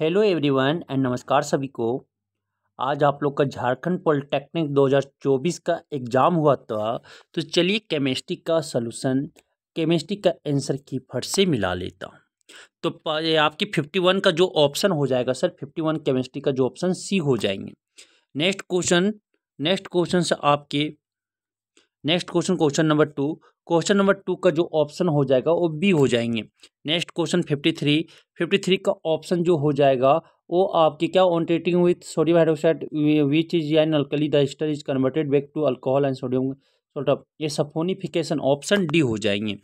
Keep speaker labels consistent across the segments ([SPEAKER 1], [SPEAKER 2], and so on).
[SPEAKER 1] hello everyone and नमस्कार सभी को आज आप लोग का झारखंड पॉलिटेक्निक 2024 का एग्ज़ाम हुआ था तो चलिए केमिस्ट्री का सलूशन केमिस्ट्री का आंसर की फट से मिला लेता हूँ तो आपकी 51 का जो ऑप्शन हो जाएगा सर 51 केमिस्ट्री का जो ऑप्शन सी हो जाएंगे नेक्स्ट क्वेश्चन नेक्स्ट क्वेश्चन आपके next question question number two question number two का जो ऑप्शन हो जाएगा वो बी हो जाएंगे next question fifty three fifty three का ऑप्शन जो हो जाएगा वो आपके क्या on treating with sodium hydroxide which is an alkali the ester is converted back to alcohol and sodium salt of ये सफोनीफिकेशन ऑप्शन डी हो जाएंगे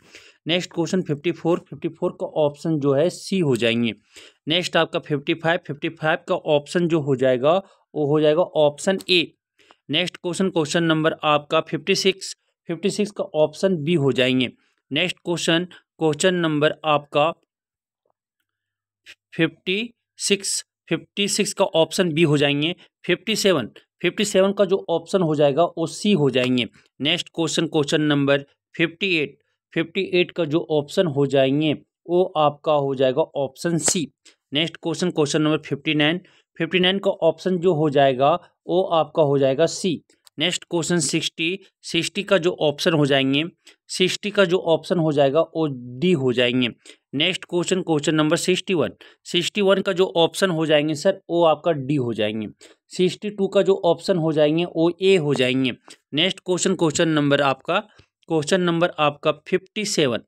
[SPEAKER 1] next question fifty four fifty four का ऑप्शन जो है सी हो जाएंगे नेक्स्ट आपका फिफ्टी फाइव फिफ्टी फाइव का ऑप्शन जो हो जाएगा वो हो जाएगा option A next question question number आपका फिफ्टी सिक्स फिफ्टी सिक्स का ऑप्शन बी हो जाएंगे नेक्स्ट क्वेश्चन क्वेश्चन नंबर आपका फिफ्टी सिक्स फिफ्टी सिक्स का ऑप्शन बी हो जाएंगे फिफ्टी सेवन फिफ्टी सेवन का जो ऑप्शन हो जाएगा वो सी हो जाएंगे next question question number fifty eight fifty eight का जो ऑप्शन हो जाएंगे वो आपका हो जाएगा option C next question question number fifty nine fifty nine का ऑप्शन जो हो जाएगा वो आपका हो जाएगा C next question sixty sixty का जो ऑप्शन हो जाएंगे सिक्सटी का जो ऑप्शन हो जाएगा वो डी हो जाएंगे next question question number sixty one sixty one का जो ऑप्शन हो जाएंगे सर वो आपका डी हो जाएंगे सिक्सटी टू का जो ऑप्शन हो जाएंगे वो ए हो जाएंगे नेक्स्ट क्वेश्चन क्वेश्चन नंबर आपका क्वेश्चन नंबर आपका फिफ्टी सेवन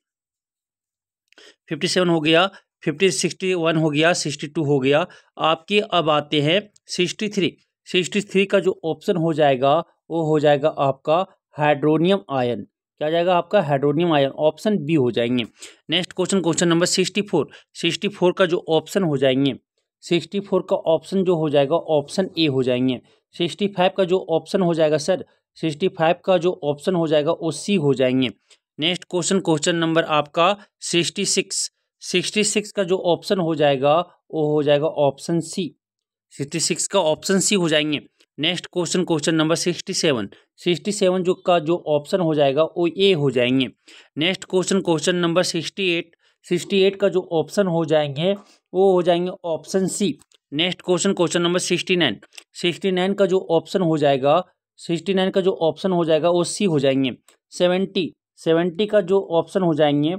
[SPEAKER 1] फिफ्टी सेवन हो गया फिफ्टी सिक्सटी वन हो गया सिक्सटी टू हो गया आपके अब आते हैं सिक्सटी थ्री सिक्सटी थ्री का जो ऑप्शन हो जाएगा वो हो जाएगा आपका हाइड्रोनियम आयन क्या जाएगा आपका हाइड्रोनियम आयन ऑप्शन बी हो जाएंगे next question question number sixty four sixty four का जो ऑप्शन हो जाएंगे सिक्सटी फोर का ऑप्शन जो हो जाएगा ऑप्शन ए हो जाएंगे सिक्सटी फाइव का जो ऑप्शन हो जाएगा सर सिक्सटी फाइव का जो ऑप्शन हो जाएगा वो सी हो जाएंगे नेक्स्ट क्वेश्चन क्वेश्चन नंबर आपका सिक्सटी सिक्स सिक्सटी सिक्स का जो ऑप्शन हो जाएगा वो हो जाएगा ऑप्शन सी सिक्सटी सिक्स का ऑप्शन सी हो जाएंगे next question question number sixty seven sixty seven जो का जो ऑप्शन हो जाएगा वो ए हो जाएंगे next question question number sixty eight sixty eight का जो ऑप्शन हो जाएंगे वो हो जाएंगे option C next question question number sixty nine sixty nine का जो ऑप्शन हो जाएगा सिक्सटी नाइन का जो ऑप्शन हो जाएगा वो सी हो जाएंगे सेवेंटी सेवेंटी का जो ऑप्शन हो जाएंगे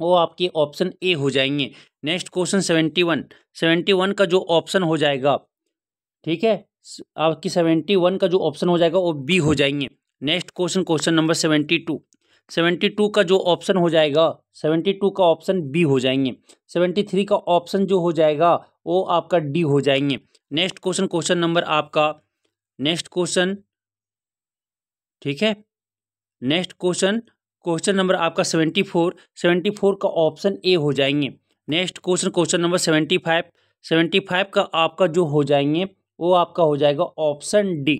[SPEAKER 1] वो आपके ऑप्शन ए हो जाएंगे next question seventy one seventy one का जो ऑप्शन हो जाएगा ठीक है आपकी सेवेंटी वन का जो ऑप्शन हो जाएगा वो बी हो जाएंगे next question question number seventy two seventy two का जो ऑप्शन हो जाएगा सेवेंटी टू का ऑप्शन बी हो जाएंगे सेवेंटी थ्री का ऑप्शन जो हो जाएगा वो आपका डी हो जाएंगे नेक्स्ट क्वेश्चन क्वेश्चन नंबर आपका नेक्स्ट क्वेश्चन ठीक है नेक्स्ट क्वेश्चन क्वेश्चन नंबर आपका सेवेंटी फोर सेवेंटी फोर का ऑप्शन ए हो जाएंगे next question question number seventy five seventy five का आपका जो हो जाएंगे वो आपका हो जाएगा option D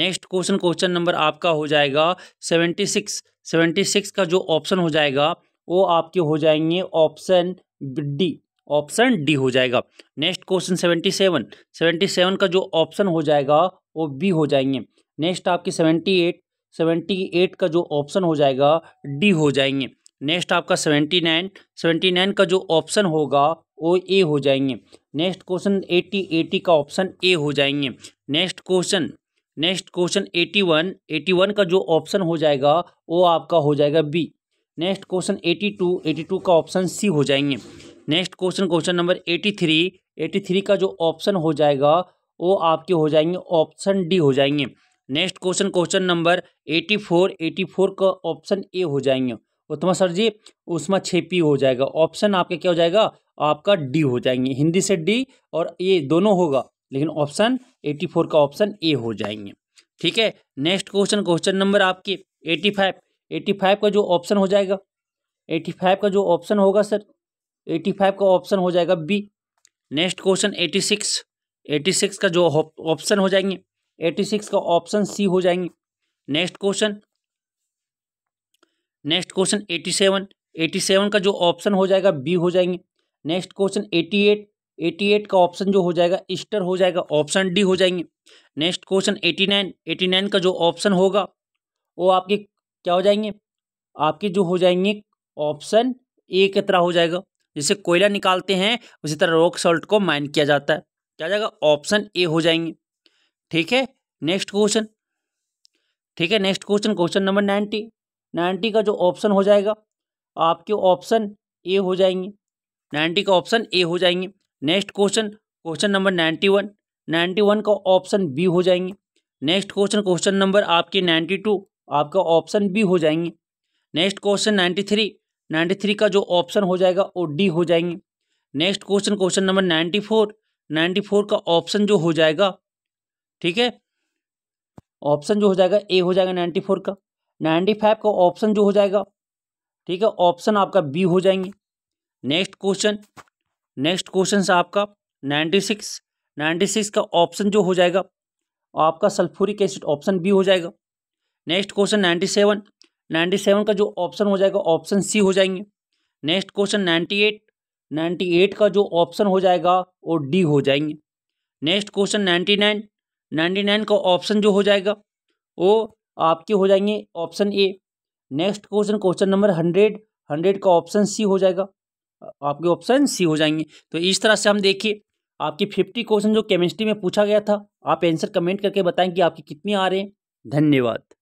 [SPEAKER 1] next question question number आपका हो जाएगा सेवेंटी सिक्स सेवेंटी सिक्स का जो ऑप्शन हो जाएगा वो आपके हो जाएंगे ऑप्शन डी ऑप्शन डी हो जाएगा next question seventy seven seventy seven का जो ऑप्शन हो जाएगा वो बी हो जाएंगे नेक्स्ट आपकी सेवेंटी एट सेवेंटी एट का जो ऑप्शन हो जाएगा डी हो जाएंगे नेक्स्ट आपका सेवेंटी नाइन सेवेंटी नाइन का जो ऑप्शन होगा वो ए हो जाएंगे नेक्स्ट क्वेश्चन एटी एटी का ऑप्शन ए हो जाएंगे next question next question eighty one eighty one का जो ऑप्शन हो जाएगा वो आपका हो जाएगा B next question eighty two eighty two का ऑप्शन सी हो जाएंगे next question question number eighty three eighty three का जो ऑप्शन हो जाएगा वो आपके हो जाएंगे ऑप्शन डी हो जाएंगे next question question number eighty four eighty four का ऑप्शन ए हो जाएंगे उत्तमा सर जी उसमें पी हो जाएगा ऑप्शन आपका क्या हो जाएगा आपका डी हो जाएंगे हिंदी से डी और ए दोनों होगा लेकिन ऑप्शन एटी फोर का ऑप्शन ए हो जाएंगे ठीक है नेक्स्ट क्वेश्चन क्वेश्चन नंबर आपके एटी फाइव एटी फाइव का जो ऑप्शन हो जाएगा एटी फाइव का जो ऑप्शन होगा सर एटी फाइव का ऑप्शन हो जाएगा B next question eighty six eighty six का जो ऑप्शन हो जाएंगे एट्टी सिक्स का ऑप्शन सी हो जाएंगे next question next question eighty seven eighty seven का जो ऑप्शन हो जाएगा बी हो जाएंगे next question eighty eight eighty eight का ऑप्शन जो हो जाएगा ईस्टर हो जाएगा ऑप्शन डी हो जाएंगे next question eighty nine eighty nine का जो ऑप्शन होगा वो आपके क्या हो जाएंगे आपके जो हो जाएंगे ऑप्शन ए की तरह हो जाएगा जैसे कोयला निकालते हैं उसी तरह रॉक सॉल्ट को माइन किया जाता है क्या जाएगा ऑप्शन ए हो जाएंगे ठीक है नेक्स्ट क्वेश्चन ठीक है next question question number ninety ninety का जो ऑप्शन हो जाएगा आपके ऑप्शन ए हो जाएंगे नाइन्टी का ऑप्शन ए हो जाएंगे next question question number ninety one ninety one का ऑप्शन बी हो जाएंगे नेक्स्ट क्वेश्चन क्वेश्चन नंबर आपके नाइन्टी टू आपका ऑप्शन बी हो जाएंगे next question ninety three ninety three का जो ऑप्शन हो जाएगा वो डी हो जाएंगे next question question number ninety four ninety four का ऑप्शन जो हो जाएगा ठीक है ऑप्शन जो हो जाएगा ए हो जाएगा नाइन्टी फोर का नाइन्टी फाइव का ऑप्शन जो हो जाएगा ठीक है ऑप्शन आपका बी हो जाएंगे नेक्स्ट क्वेश्चन नेक्स्ट क्वेश्चन आपका नाइन्टी सिक्स नाइन्टी सिक्स का ऑप्शन जो हो जाएगा आपका सल्फोरिक एसिड ऑप्शन बी हो जाएगा next question ninety seven ninety seven का जो ऑप्शन हो जाएगा ऑप्शन सी हो जाएंगे next question ninety eight ninety eight का जो ऑप्शन हो जाएगा वो डी हो जाएंगे next question ninety nine ninety nine का ऑप्शन जो हो जाएगा वो आपके हो जाएंगे option A next question question number hundred hundred का ऑप्शन सी हो जाएगा आपके ऑप्शन सी हो जाएंगे तो इस तरह से हम देखिए आपके फिफ्टी क्वेश्चन जो केमिस्ट्री में पूछा गया था आप आंसर कमेंट करके बताएं कि आपके कितने आ रहे हैं धन्यवाद